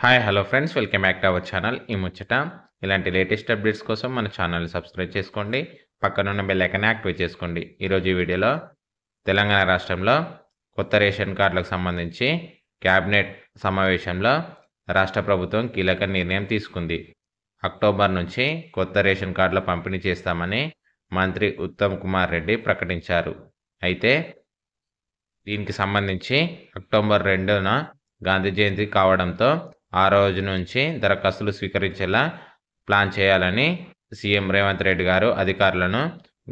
hi hello friends welcome back to our channel ఈ ముచ్చట ఇలాంటి లేటెస్ట్ అప్డేట్స్ కోసం మన ఛానల్ సబ్స్క్రైబ్ చేసుకోండి పక్కనున్న బెల్ ఐకాన్ యాక్టివేట్ చేసుకోండి ఈరోజు ఈ వీడియోలో తెలంగాణ రాష్ట్రంలో కొత్త రేషన్ కార్డులకు సంబంధించి క్యాబినెట్ సమావేశంలో రాష్ట్ర ప్రభుత్వం కీలక నిర్ణయం తీసుకుంది అక్టోబర్ నుంచి కొత్త రేషన్ కార్డులు పంపిణీ చేస్తామని మంత్రి ఉత్తమ్ కుమార్ రెడ్డి ప్రకటించారు అయితే దీనికి సంబంధించి అక్టోబర్ రెండున గాంధీ జయంతి కావడంతో ఆ రోజు నుంచి దరఖాస్తులు స్వీకరించేలా ప్లాన్ చేయాలని సీఎం రేవంత్ రెడ్డి గారు అధికారులను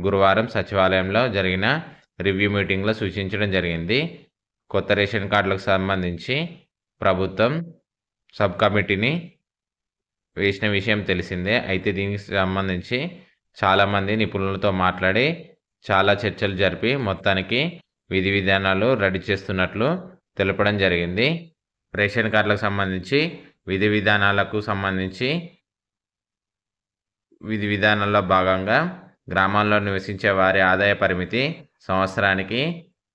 గురువారం సచివాలయంలో జరిగిన రివ్యూ మీటింగ్లో సూచించడం జరిగింది కొత్త రేషన్ కార్డులకు సంబంధించి ప్రభుత్వం సబ్ కమిటీని వేసిన విషయం తెలిసిందే అయితే దీనికి సంబంధించి చాలామంది నిపుణులతో మాట్లాడి చాలా చర్చలు జరిపి మొత్తానికి విధి విధానాలు రెడీ చేస్తున్నట్లు తెలపడం జరిగింది రేషన్ కార్డులకు సంబంధించి విధి విధానాలకు సంబంధించి విధి విధానాల్లో భాగంగా గ్రామాల్లో నివసించే వారి ఆదాయ పరిమితి సంవత్సరానికి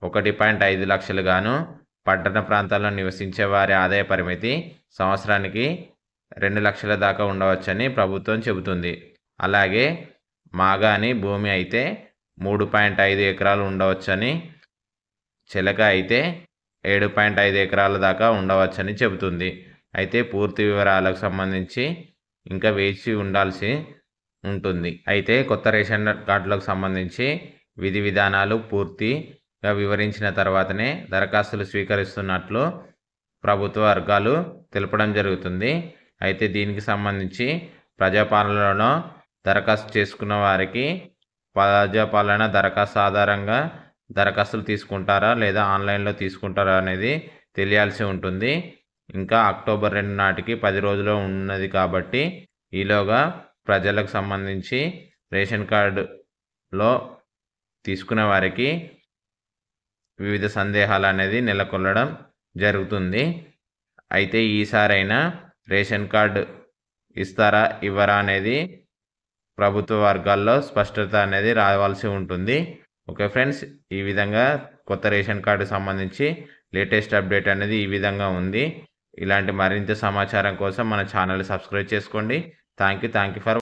ఒకటి పాయింట్ ఐదు లక్షలుగాను పట్టణ ప్రాంతాల్లో నివసించే వారి ఆదాయ పరిమితి సంవత్సరానికి రెండు లక్షల దాకా ఉండవచ్చని ప్రభుత్వం చెబుతుంది అలాగే మాగాని భూమి అయితే మూడు పాయింట్ ఐదు ఎకరాలు ఉండవచ్చని చిలక అయితే ఏడు పాయింట్ ఐదు ఎకరాల దాకా ఉండవచ్చని చెబుతుంది అయితే పూర్తి వివరాలకు సంబంధించి ఇంకా వేచి ఉండాల్సి ఉంటుంది అయితే కొత్త రేషన్ కార్డులకు సంబంధించి విధి విధానాలు పూర్తిగా వివరించిన తర్వాతనే దరఖాస్తులు స్వీకరిస్తున్నట్లు ప్రభుత్వ వర్గాలు తెలపడం జరుగుతుంది అయితే దీనికి సంబంధించి ప్రజాపాలనలో దరఖాస్తు చేసుకున్న వారికి ప్రజాపాలన దరఖాస్తు ఆధారంగా దరఖాస్తులు తీసుకుంటారా లేదా ఆన్లైన్లో తీసుకుంటారా అనేది తెలియాల్సి ఉంటుంది ఇంకా అక్టోబర్ రెండు నాటికి పది రోజులు ఉన్నది కాబట్టి ఈలోగా ప్రజలకు సంబంధించి రేషన్ కార్డులో తీసుకునే వారికి వివిధ సందేహాలు అనేది నెలకొల్లడం జరుగుతుంది అయితే ఈసారైనా రేషన్ కార్డు ఇస్తారా ఇవ్వరా అనేది ప్రభుత్వ వర్గాల్లో స్పష్టత అనేది రావాల్సి ఉంటుంది ఓకే ఫ్రెండ్స్ ఈ విధంగా కొత్త రేషన్ కార్డు సంబంధించి లేటెస్ట్ అప్డేట్ అనేది ఈ విధంగా ఉంది ఇలాంటి మరింత సమాచారం కోసం మన ఛానల్ సబ్స్క్రైబ్ చేసుకోండి thank you thank you for